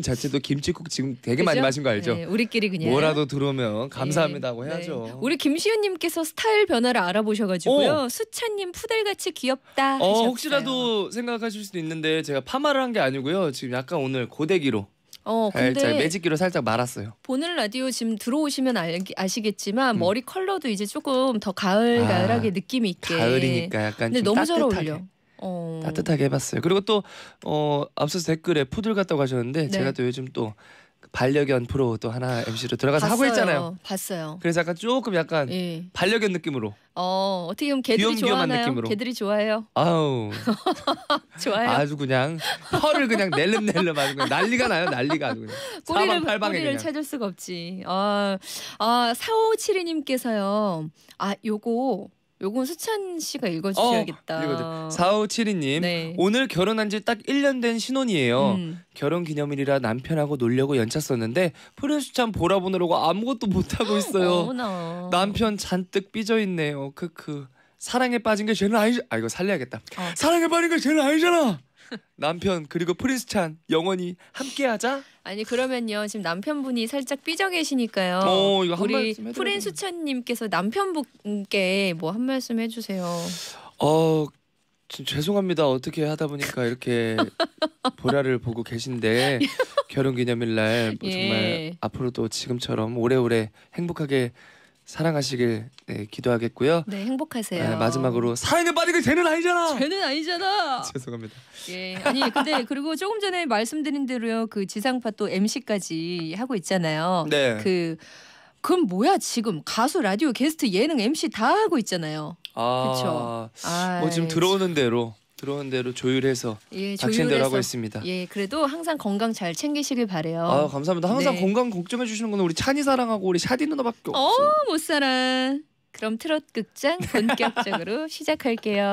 자체도 김치국 지금 되게 많이 마신 거 알죠? 네, 우리끼리 그냥 뭐라도 들어오면 네, 감사합니다고 네. 해야죠. 우리 김시윤님께서 스타일 변화를 알아보셔가지고요. 수찬님 푸들같이 귀엽다. 어, 혹시라도 생각하실 수도 있는데 제가 파마를 한 게 아니고요. 지금 약간 오늘 고데기로 어 근데 매직기로 살짝 말았어요. 보는 라디오 지금 들어오시면 알, 아시겠지만 음. 머리 컬러도 이제 조금 더 가을 가을하게 아, 느낌 있게. 가을이니까 약간 좀 너무 따뜻하게. 어울려. 어... 따뜻하게 해봤어요. 그리고 또 어, 앞서 댓글에 푸들 같다고 하셨는데 네. 제가 또 요즘 또 반려견 프로 또 하나 MC로 들어가서 봤어요. 하고 있잖아요. 봤어요. 그래서 약간 조금 약간 예. 반려견 느낌으로. 어 어떻게 보면 개들이 좋아하나요? 느낌으로. 개들이 좋아해요. 아우 좋아요. 아주 그냥 털을 그냥 낼름낼름 아주 그냥 난리가 나요. 난리가 아주 그냥. 꼬리를 꼬리를 그냥. 찾을 수가 없지. 아아 아, 사오칠이님께서요. 아 요거 요건 수찬 씨가 읽어주셔야겠다. 어, 4572님 네. 오늘 결혼한 지 딱 1년 된 신혼이에요. 음. 결혼 기념일이라 남편하고 놀려고 연차 썼는데 푸른 수찬 보라 보느라고 아무것도 못하고 있어요. 남편 잔뜩 삐져있네요. 크크. 사랑에 빠진 게 죄는 아니지. 아 이거 살려야겠다. 어. 사랑에 빠진 게 죄는 아니잖아. 남편 그리고 프린스 찬 영원히 함께하자. 아니 그러면요 지금 남편분이 살짝 삐져 계시니까요. 어, 이거 우리 프린스 찬님께서 남편분께 뭐 한 말씀 해주세요. 어 진- 죄송합니다. 어떻게 하다 보니까 이렇게 보라를 보고 계신데 결혼 기념일 날뭐 예. 정말 앞으로도 지금처럼 오래오래 행복하게 사랑하시길 네, 기도하겠고요. 네, 행복하세요. 네, 마지막으로 사랑에 빠지게 죄는 아니잖아. 죄는 아니잖아. 죄송합니다. 예, 아니 근데 그리고 조금 전에 말씀드린 대로요, 그 지상파 또 MC까지 하고 있잖아요. 네. 그 그럼 뭐야 지금 가수 라디오 게스트 예능 MC 다 하고 있잖아요. 아, 그렇죠. 뭐 지금 들어오는 대로 들어온 대로 조율해서 예, 조율해서. 하고 있습니다. 예, 그래도 항상 건강 잘 챙기시길 바래요. 아 감사합니다. 항상 네. 건강 걱정해 주시는 건 우리 찬이 사랑하고 우리 샤디 누나밖에 없어 어, 못 살아. 그럼 트롯 극장 본격적으로 시작할게요.